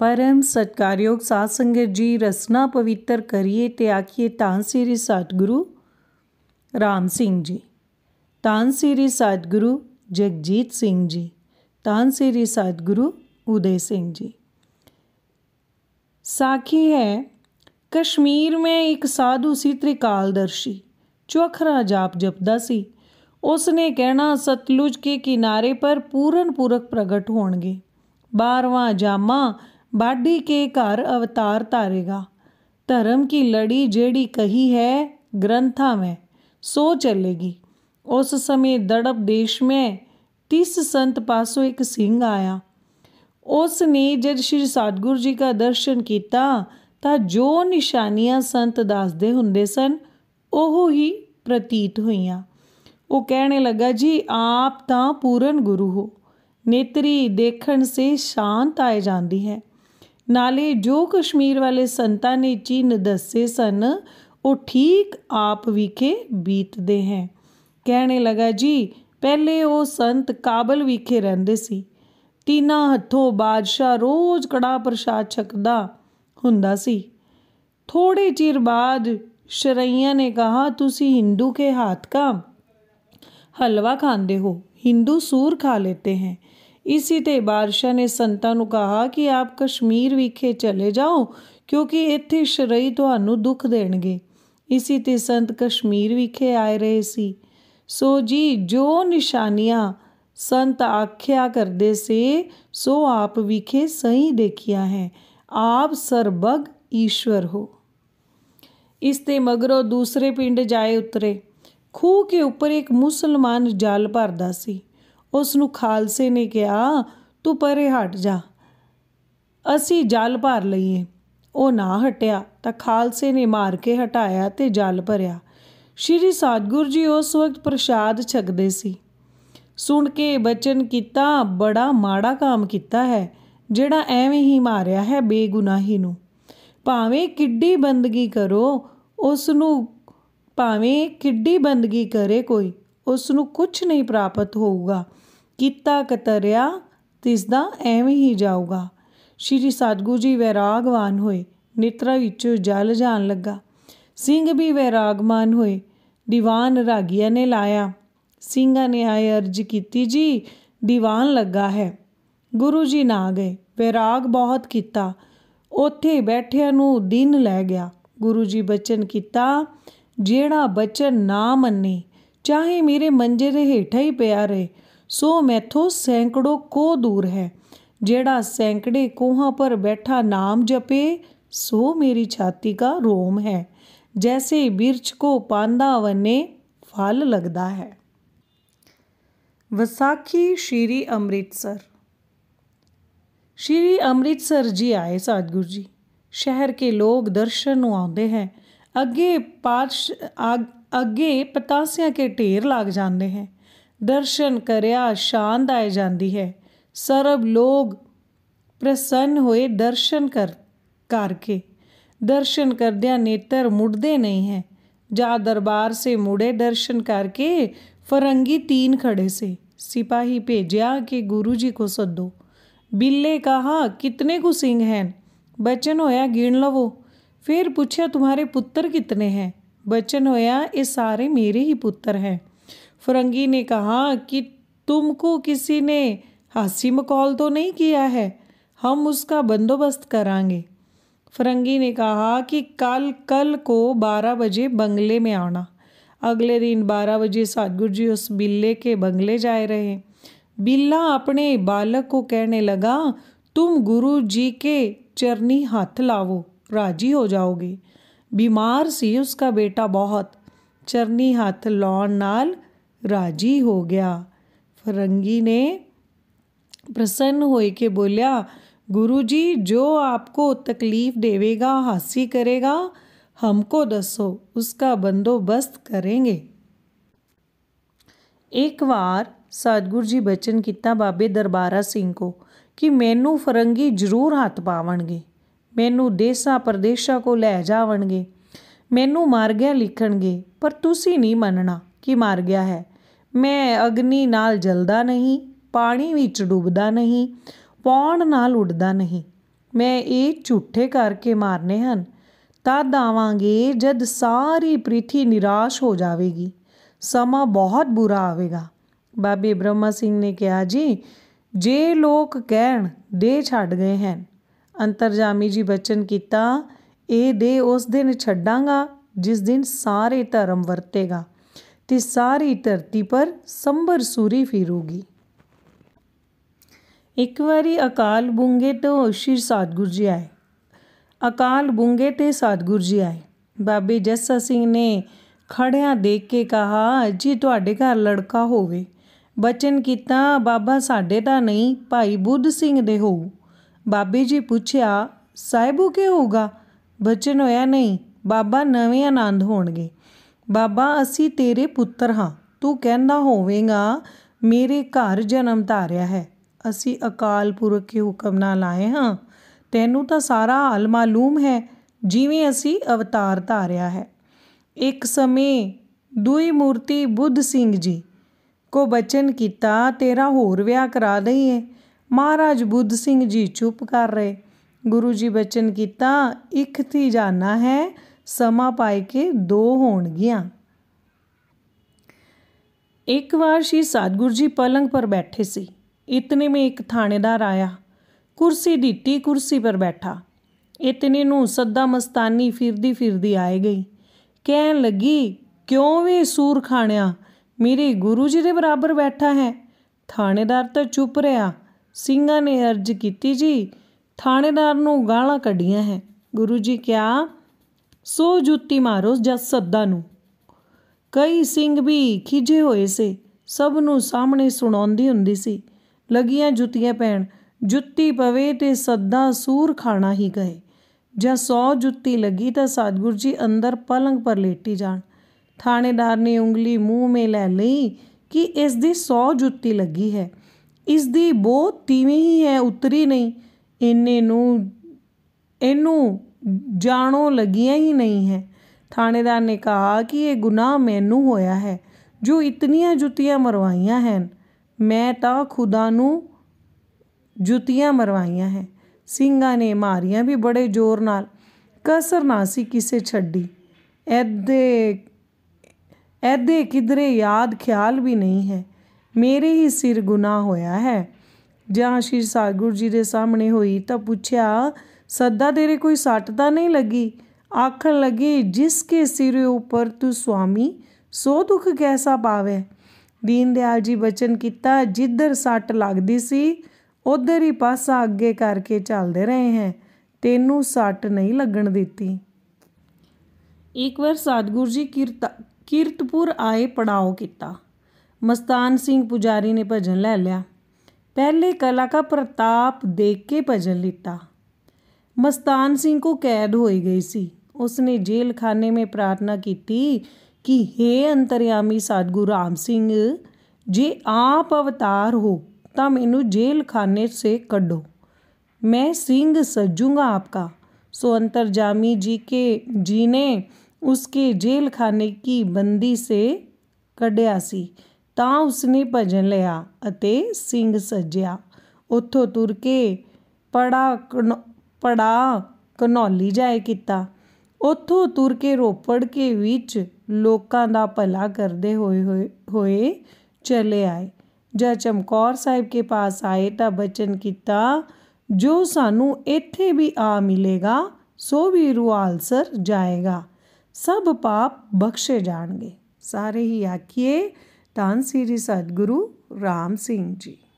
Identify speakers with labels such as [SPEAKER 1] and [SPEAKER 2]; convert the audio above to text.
[SPEAKER 1] પરમ સત્કાર્યોગ સાસંગતજી રસના પવિત્ર કરીએ તે આખીએ તાનસીરી સદગુરુ રામસિંહજી તાનસીરી સદગુરુ જગજીતસિંહજી તાનસીરી સદગુરુ उदयसिंहजी साखी है ਕਸ਼ਮੀਰ ਮੈਂ ਇੱਕ ਸਾਧੂ ਸੀ ਤ੍ਰਿਕਾਲਦਰਸ਼ੀ ਚੋਖਰਾ ਜਾਪ ਜਪਦਾ ਸੀ ਉਸਨੇ ਕਹਿਣਾ ਸਤਲੁਜ ਕੇ ਕਿਨਾਰੇ ਪਰ ਪੂਰਨ ਪੂਰਕ ਪ੍ਰਗਟ ਹੋਣਗੇ 12ਵਾਂ ਜਾਮਾ ਬਾਢੀ ਕੇ ਘਰ ਅਵਤਾਰ ਧਾਰੇਗਾ ਧਰਮ ਕੀ ਲੜੀ ਜਿਹੜੀ ਕਹੀ ਹੈ ਗ੍ਰੰਥਾਂ ਮੈਂ ਸੋ ਚੱਲੇਗੀ ਉਸ ਸਮੇਂ ਦੜਬ ਦੇਸ਼ ਮੈਂ ਤਿਸ ਸੰਤ ਪਾਸੋਂ ਇੱਕ ਸਿੰਘ ਆਇਆ ਉਸ ਨੇ ਜਦ ਸ਼੍ਰੀ ਸਤਗੁਰ ਜੀ ਦਾ ਦਰਸ਼ਨ ਕੀਤਾ ਤਾਂ ਜੋ ਨਿਸ਼ਾਨੀਆਂ ਸੰਤ ਦੱਸਦੇ ਹੁੰਦੇ ਸਨ ਉਹ ਹੀ ਪ੍ਰਤੀਤ ਹੋਈਆਂ ਉਹ ਕਹਿਣੇ ਲੱਗਾ ਜੀ ਆਪ ਤਾਂ ਪੂਰਨ ਗੁਰੂ ਹੋ ਨੇਤਰੀ ਦੇਖਣ ਸੇ ਸ਼ਾਂਤ ਆਏ ਜਾਂਦੀ ਹੈ ਨਾਲੇ ਜੋ ਕਸ਼ਮੀਰ ਵਾਲੇ ਸੰਤਾਂ ਨੇ ਚਿੰਨ ਦੱਸੇ ਸਨ ਉਹ ਠੀਕ ਆਪ ਵਿਖੇ ਬੀਤਦੇ ਹਨ ਕਹਿਣੇ ਲਗਾ ਜੀ ਪਹਿਲੇ ਉਹ ਸੰਤ ਕਾਬਲ ਵਿਖੇ ਰਹਿੰਦੇ ਸੀ ਤੀਨਾ ਹੱਥੋਂ ਬਾਦਸ਼ਾਹ ਰੋਜ਼ ਕੜਾ ਪ੍ਰਸ਼ਾਦ ਛਕਦਾ ਹੁੰਦਾ ਸੀ ਥੋੜੇ ਚਿਰ ਬਾਅਦ ਸ਼ਰਈਆਂ ਨੇ ਕਹਾ ਤੁਸੀਂ ਹਿੰਦੂ ਕੇ ਹੱਥ ਕਾ ਹਲਵਾ ਖਾਂਦੇ ਹੋ ਹਿੰਦੂ ਸੂਰ ਖਾ लेते ਹਨ इसी ਤੇ ਬਾਦਸ਼ਾਹ ਨੇ ਸੰਤਾਂ ਨੂੰ ਕਹਾ ਕਿ ਆਪ ਕਸ਼ਮੀਰ ਵਿਖੇ ਚਲੇ ਜਾਓ ਕਿਉਂਕਿ ਇੱਥੇ ਸ਼ਰਈ ਤੁਹਾਨੂੰ ਦੁੱਖ ਦੇਣਗੇ ਇਸੇ ਤੇ ਸੰਤ ਕਸ਼ਮੀਰ ਵਿਖੇ ਆਏ ਰਹੇ ਸੀ ਸੋ ਜੀ ਜੋ ਨਿਸ਼ਾਨੀਆਂ ਸੰਤ ਆਖਿਆ ਕਰਦੇ ਸੀ ਸੋ ਆਪ ਵਿਖੇ ਸਹੀ ਦੇਖਿਆ ਹੈ ਆਪ ਸਰਬਗ ਈਸ਼ਵਰ ਹੋ ਇਸ ਤੇ ਮਗਰੋਂ ਦੂਸਰੇ ਪਿੰਡ ਜਾਏ ਉਤਰੇ ਖੂਹ ਕੇ ਉੱਪਰ ਇੱਕ ਮੁਸਲਮਾਨ ਜਾਲ ਭਰਦਾ ਸੀ ਉਸ ਨੂੰ ਖਾਲਸੇ ਨੇ ਕਿਹਾ ਤੂੰ ਪਰੇ ਹਟ ਜਾ ਅਸੀਂ ਜਲ ਭਰ ਲਈਏ ਉਹ ਨਾ ਹਟਿਆ ਤਾਂ ਖਾਲਸੇ ਨੇ ਮਾਰ ਕੇ ਹਟਾਇਆ ਤੇ ਜਲ ਭਰਿਆ ਸ਼੍ਰੀ ਸਾਧਗੁਰੂ ਜੀ ਉਸ ਵਕਤ ਪ੍ਰਸ਼ਾਦ ਛਕਦੇ ਸੀ ਸੁਣ ਕੇ ਬਚਨ ਕੀਤਾ ਬੜਾ ਮਾੜਾ ਕੰਮ ਕੀਤਾ ਹੈ ਜਿਹੜਾ ਐਵੇਂ ਹੀ ਮਾਰਿਆ ਹੈ ਬੇਗੁਨਾਹੀ ਨੂੰ ਭਾਵੇਂ ਕਿੱਡੀ ਬੰਦਗੀ ਕਰੋ ਉਸ ਨੂੰ ਭਾਵੇਂ ਕਿੱਡੀ ਬੰਦਗੀ ਕਰੇ ਕੋਈ ਉਸ ਨੂੰ ਕੁਝ ਨਹੀਂ ਪ੍ਰਾਪਤ ਹੋਊਗਾ ਕੀਤਾ ਕਤਰਿਆ ਤਿਸ ਦਾ ਐਵੇਂ ਹੀ ਜਾਊਗਾ ਸ਼੍ਰੀ ਸਤਗੁਰੂ ਜੀ ਵੈਰਾਗਵਾਨ ਹੋਏ ਨਿਤਰਾ ਵਿੱਚੋਂ ਜਲ ਜਾਣ ਲੱਗਾ ਸਿੰਘ ਵੀ ਵੈਰਾਗਮਾਨ ਹੋਏ ਦੀਵਾਨ ਰਾਗੀਆਂ ਨੇ ਲਾਇਆ ਸਿੰਘਾਂ ਨੇ ਆਏ ਅਰਜ ਕੀਤੀ ਜੀ ਦੀਵਾਨ ਲੱਗਾ ਹੈ ਗੁਰੂ ਜੀ ਨਾ ਗਏ ਵੈਰਾਗ ਬਹੁਤ ਕੀਤਾ ਉੱਥੇ ਬੈਠਿਆਂ ਨੂੰ ਦਿਨ ਲੈ ਗਿਆ ਗੁਰੂ ਜੀ ਬਚਨ ਕੀਤਾ ਜਿਹੜਾ ਬਚਨ ਨਾ ਮੰਨੇ ਚਾਹੇ ਮੇਰੇ ਮੰਜੇ ਦੇ ਹੇਠਾਂ ਹੀ ਪਿਆ ਰਹੇ सो मैथो सैकड़ों को दूर है जेड़ा सैकड़े कोहां पर बैठा नाम जपे सो मेरी छाती का रोम है जैसे बिरछ को पांदा वने फल लगता है ਵਿਸਾਖੀ ਸ਼੍ਰੀ ਅੰਮ੍ਰਿਤਸਰ ਸ਼੍ਰੀ ਅੰਮ੍ਰਿਤਸਰ ਜੀ ਆਏ ਸਤਿਗੁਰੂ ਜੀ ਸ਼ਹਿਰ ਕੇ ਲੋਕ ਦਰਸ਼ਨ ਨੂੰ ਆਉਂਦੇ ਹੈ ਅੱਗੇ ਪਾਤਸ਼ ਅੱਗੇ ਪਤਾਸਿਆਂ ਕੇ ਢੇਰ ਲੱਗ ਜਾਂਦੇ ਹੈ दर्शन ਕਰਿਆ शांत आ जाती है ਸਰਬ लोग प्रसन्न होए दर्शन कर करके दर्शन करद्या नेत्र मुड़ते नहीं हैं जा दरबार से मुड़े दर्शन करके फरंगी तीन खड़े से सिपाही भेजा कि गुरु जी को सदो बिल्ले कहा कितने को सिंह हैं बचन होया गिण लवो फिर पूछा तुम्हारे पुत्र कितने हैं बचन होया ये सारे मेरे ही पुत्र हैं फरंगी ने कहा कि तुमको किसी ने हासिम मकौल तो नहीं किया है हम उसका बंदोबस्त करांगे फरंगी ने कहा कि कल कल को बारह बजे बंगले में आना अगले दिन बारह बजे सतगुरु जी उस बिल्ले के बंगले जाए रहे बिल्ला अपने बालक को कहने लगा तुम गुरु जी के चरनी हाथ लावो राजी हो जाओगे बीमार सी उसका बेटा बहुत चरनी हाथ लाने राजी हो गया फरंगी ने प्रसन्न हो के बोलिया गुरु जी जो आपको तकलीफ देवेगा हासी करेगा हमको दसो उसका बंदोबस्त करेंगे एक बार सतगुरु जी बचन किता बाबे दरबारा सिंह को कि मैनू फरंगी जरूर हाथ पावणगे मैनू देसा परदेशा को लै जावणगे मैनू मार गया लिखणगे पर तुसी नहीं मनना कि मार गया है ਮੈਂ ਅਗਨੀ ਨਾਲ ਜਲਦਾ ਨਹੀਂ ਪਾਣੀ ਵਿੱਚ ਡੁੱਬਦਾ ਨਹੀਂ ਪੌਣ ਨਾਲ ਉੱਡਦਾ ਨਹੀਂ ਮੈਂ ਇਹ ਝੂਠੇ ਕਰਕੇ ਮਾਰਨੇ ਹਨ ਤਦ ਆਵਾਂਗੇ ਜਦ ਸਾਰੀ ਪ੍ਰਿਥੀ ਨਿਰਾਸ਼ ਹੋ ਜਾਵੇਗੀ ਸਮਾਂ ਬਹੁਤ ਬੁਰਾ ਆਵੇਗਾ ਬਾਬੇ ਬ੍ਰਹਮਾ ਸਿੰਘ ਨੇ ਕਿਹਾ ਜੀ ਜੇ ਲੋਕ ਕਹਿਣ ਦੇ ਛੱਡ ਗਏ ਹਨ ਅੰਤਰਜਾਮੀ ਜੀ ਬਚਨ ਕੀਤਾ ਇਹ ਦੇ ਉਸ ਦਿਨ ਛੱਡਾਂਗਾ ਜਿਸ ਦਿਨ ਸਾਰੇ ਧਰਮ ਵਰਤੇਗਾ ਤੇ ਸਾਰੀ ਧਰਤੀ ਪਰ ਸੰਭਰ ਸੂਰੀ ਫਿਰੂਗੀ ਇੱਕ ਵਾਰੀ ਅਕਾਲ ਬੁੰਗੇ ਤੋਂ ਸ਼੍ਰੀ ਸਤਗੁਰ ਜੀ ਆਏ ਅਕਾਲ ਬੁੰਗੇ ਤੇ ਸਤਗੁਰ ਜੀ ਆਏ ਬਾਬੇ ਜੱਸਾ ਸਿੰਘ ਨੇ ਖੜਿਆ ਦੇਖ ਕੇ ਕਹਾ ਜੀ ਤੁਹਾਡੇ ਘਰ ਲੜਕਾ ਹੋਵੇ ਬਚਨ ਕੀਤਾ ਬਾਬਾ ਸਾਡੇ ਦਾ ਨਹੀਂ ਭਾਈ ਬੁੱਧ ਸਿੰਘ ਦੇ ਹੋਊ ਬਾਬੇ ਜੀ ਪੁੱਛਿਆ ਸਾਹਿਬੂ ਕੀ ਹੋਊਗਾ ਬਚਨ ਹੋਇਆ ਨਹੀਂ ਬਾਬਾ ਨਵੇਂ ਆਨੰਦ ਹੋਣਗੇ ਬਾਬਾ ਅਸੀਂ ਤੇਰੇ ਪੁੱਤਰ ਹਾਂ ਤੂੰ ਕਹਿੰਦਾ ਹੋਵੇਂਗਾ ਮੇਰੇ ਘਰ ਜਨਮ ਧਾਰਿਆ ਹੈ ਅਸੀਂ ਅਕਾਲ ਪੁਰਖ ਦੇ ਹੁਕਮ ਨਾਲ ਆਏ ਹਾਂ ਤੈਨੂੰ ਤਾਂ ਸਾਰਾ ਹਾਲ ਮਾਲੂਮ ਹੈ ਜਿਵੇਂ ਅਸੀਂ ਅਵਤਾਰ ਧਾਰਿਆ ਹੈ ਇੱਕ ਸਮੇਂ ਦੁਈ ਮੂਰਤੀ ਬੁੱਧ ਸਿੰਘ ਜੀ ਕੋ ਬਚਨ ਕੀਤਾ ਤੇਰਾ ਹੋਰ ਵਿਆਹ ਕਰਾ ਦਈਏ ਮਹਾਰਾਜ ਬੁੱਧ ਸਿੰਘ ਜੀ ਚੁੱਪ ਕਰ ਰਹੇ ਗੁਰੂ ਜੀ ਬਚਨ ਕੀਤਾ ਇੱਕ ਥੀ ਜਾਣਾ ਹੈ ਸਮਾਂ ਪਾਏ ਕੇ ਦੋ ਹੋਣਗੀਆਂ ਇੱਕ ਵਾਰ ਸ਼੍ਰੀ ਸਤਗੁਰ ਜੀ ਪਲੰਗ ਪਰ ਬੈਠੇ ਸੀ ਇਤਨੇ ਮੇਂ ਇੱਕ ਥਾਣੇਦਾਰ ਆਇਆ ਕੁਰਸੀ ਦਿੱਤੀ ਕੁਰਸੀ ਪਰ ਬੈਠਾ ਇਤਨੇ ਨੂੰ ਸੱਦਾ ਮਸਤਾਨੀ ਫਿਰਦੀ ਫਿਰਦੀ ਆਏ ਗਈ ਕਹਿਣ ਲੱਗੀ ਕਿਉਂ ਵੇ ਸੂਰ ਖਾਣਿਆ ਮੇਰੇ ਗੁਰੂ ਜੀ ਦੇ ਬਰਾਬਰ ਬੈਠਾ ਹੈ ਥਾਣੇਦਾਰ ਤਾਂ ਚੁੱਪ ਰਿਹਾ ਸਿੰਘਾਂ ਨੇ ਅਰਜ਼ ਕੀਤੀ ਜੀ ਥਾਣੇਦਾਰ ਨੂੰ ਗਾਲਾਂ ਕੱਢੀਆਂ ਹੈ ਗੁਰੂ ਜੀ ਕਿਹਾ ਸੋ ਜੁੱਤੀ ਮਾਰੋ ਜਸ ਸੱਦਾ ਨੂੰ ਕਈ ਸਿੰਘ ਵੀ ਖਿਜੇ ਹੋਏ ਸੇ ਸਭ ਨੂੰ ਸਾਹਮਣੇ ਸੁਣਾਉਂਦੀ ਹੁੰਦੀ ਸੀ ਲਗੀਆਂ ਜੁੱਤੀਆਂ ਪੈਣ ਜੁੱਤੀ ਪਵੇ ਤੇ ਸੱਦਾ ਸੂਰ ਖਾਣਾ ਹੀ ਗਏ ਜਾਂ 100 ਜੁੱਤੀ ਲੱਗੀ ਤਾਂ ਸਤਗੁਰ ਜੀ ਅੰਦਰ ਪਲੰਗ ਪਰ ਲੇਟੀ ਜਾਣ ਥਾਣੇਦਾਰ ਨੇ ਉਂਗਲੀ ਮੂੰਹ ਮੇ ਲੈ ਲਈ ਕਿ ਇਸ ਦੀ 100 ਜੁੱਤੀ ਲੱਗੀ ਹੈ ਇਸ ਦੀ ਬੋ ਤੀਵੇਂ ਹੀ ਹੈ ਉਤਰੀ ਨਹੀਂ ਇੰਨੇ ਨੂੰ ਇਹਨੂੰ ਜਾਣੋ ਲੱਗੀਆਂ ਹੀ ਨਹੀਂ ਹੈ ਥਾਣੇਦਾਰ ਨੇ ਕਹਾ ਕਿ ਇਹ ਗੁਨਾਹ ਮੈਨੂੰ ਹੋਇਆ ਹੈ ਜੋ ਇਤਨੀਆਂ ਜੁੱਤੀਆਂ ਮਰਵਾਈਆਂ ਹਨ ਮੈਂ ਤਾਂ ਖੁਦਾ ਨੂੰ ਜੁੱਤੀਆਂ ਮਰਵਾਈਆਂ ਹੈ ਸਿੰਘਾਂ ਨੇ ਮਾਰੀਆਂ ਵੀ ਬੜੇ ਜ਼ੋਰ ਨਾਲ ਕਸਰ ਨਾ ਸੀ ਕਿਸੇ ਛੱਡੀ ਐਦੇ ਐਦੇ ਕਿਧਰੇ ਯਾਦ ਖਿਆਲ ਵੀ ਨਹੀਂ ਹੈ ਮੇਰੇ ਹੀ ਸਿਰ ਗੁਨਾਹ ਹੋਇਆ ਹੈ ਜਾਂ ਸ਼੍ਰੀ ਸਾਗੁਰ ਜੀ ਦੇ ਸਾਹਮਣੇ ਹੋਈ ਤਾਂ ਪੁੱਛਿਆ ਸੱਦਾ ਤੇਰੇ ਕੋਈ सट ਤਾਂ ਨਹੀਂ ਲੱਗੀ ਆਖਣ ਲੱਗੇ ਜਿਸ ਕੇ ਸਿਰ ਉਪਰ ਤੂੰ ਸੁਆਮੀ ਸੋ ਦੁੱਖ ਕੈਸਾ ਪਾਵੇ ਦੀਨ ਦਿਆਲ ਜੀ ਬਚਨ ਕੀਤਾ ਜਿੱਧਰ ਸੱਟ ਲੱਗਦੀ ਸੀ ਉਧਰ ਹੀ ਪਾਸਾ ਅੱਗੇ ਕਰਕੇ ਚੱਲਦੇ ਰਹੇ ਹੈ ਤੈਨੂੰ ਸੱਟ ਨਹੀਂ ਲੱਗਣ ਦਿੱਤੀ ਇੱਕ ਵਾਰ ਸਾਧਗੁਰ ਜੀ ਕੀਰਤਪੁਰ ਆਏ ਪੜਾਓ ਕੀਤਾ ਮਸਤਾਨ ਸਿੰਘ ਪੁਜਾਰੀ ਨੇ ਭਜਨ ਲੈ ਲਿਆ ਪਹਿਲੇ ਕਲਾ ਦਾ ਪ੍ਰਤਾਪ ਦੇਖ ਕੇ ਭਜਨ ਲੀਤਾ ਮਸਤਾਨ ਸਿੰਘ ਕੋ ਕੈਦ ਹੋਈ ਗਈ ਸੀ ਉਸਨੇ ਜੇਲ੍ਹ ਖਾਨੇ ਮੇ ਪ੍ਰਾਰਥਨਾ ਕੀਤੀ ਕਿ हे ਅੰਤਰੀਆਮੀ ਸਾਧਗੁਰੂ ਰਾਮ ਸਿੰਘ ਜੇ ਆਪ ਅਵਤਾਰ ਹੋ ਤਾਂ ਮੈਨੂੰ ਜੇਲ੍ਹ ਖਾਨੇ ਸੇ ਕੱਢੋ ਮੈਂ ਸਿੰਘ सजूंगा ਆਪਕਾ ਸੋ ਅੰਤਰਜਾਮੀ ਜੀ ਕੇ ਜੀ ਨੇ ਉਸਕੇ ਜੇਲ੍ਹ ਖਾਨੇ ਕੀ ਬੰਦੀ ਸੇ ਕੱਢਿਆ ਸੀ ਤਾਂ ਉਸਨੇ ਭਜਨ ਲਿਆ ਅਤੇ ਸਿੰਘ ਸਜਿਆ ਉੱਥੋਂ ਤੁਰ ਕੇ ਪੜਾ ਪੜਾ ਕਨੌਲੀ ਜਾਏ ਕੀਤਾ ਉਥੋਂ ਤੁਰ ਕੇ ਰੋਪੜ ਕੇ ਵਿੱਚ ਲੋਕਾਂ ਦਾ ਭਲਾ ਕਰਦੇ ਹੋਏ ਹੋਏ ਚਲੇ ਆਏ ਜਦ ਚਮਕੌਰ ਸਾਹਿਬ ਕੇ ਪਾਸ ਆਏ ਤਾਂ ਬਚਨ ਕੀਤਾ ਜੋ ਸਾਨੂੰ ਇੱਥੇ ਵੀ ਆ ਮਿਲੇਗਾ ਸੋ ਵੀ ਰੁਆਲਸਰ ਜਾਏਗਾ ਸਭ ਪਾਪ ਬਖਸ਼ੇ ਜਾਣਗੇ ਸਾਰੇ ਹੀ ਆਖੀਏ ਤਾਂ ਸ੍ਰੀ ਸਤਗੁਰੂ ਰਾਮ ਸਿੰਘ ਜੀ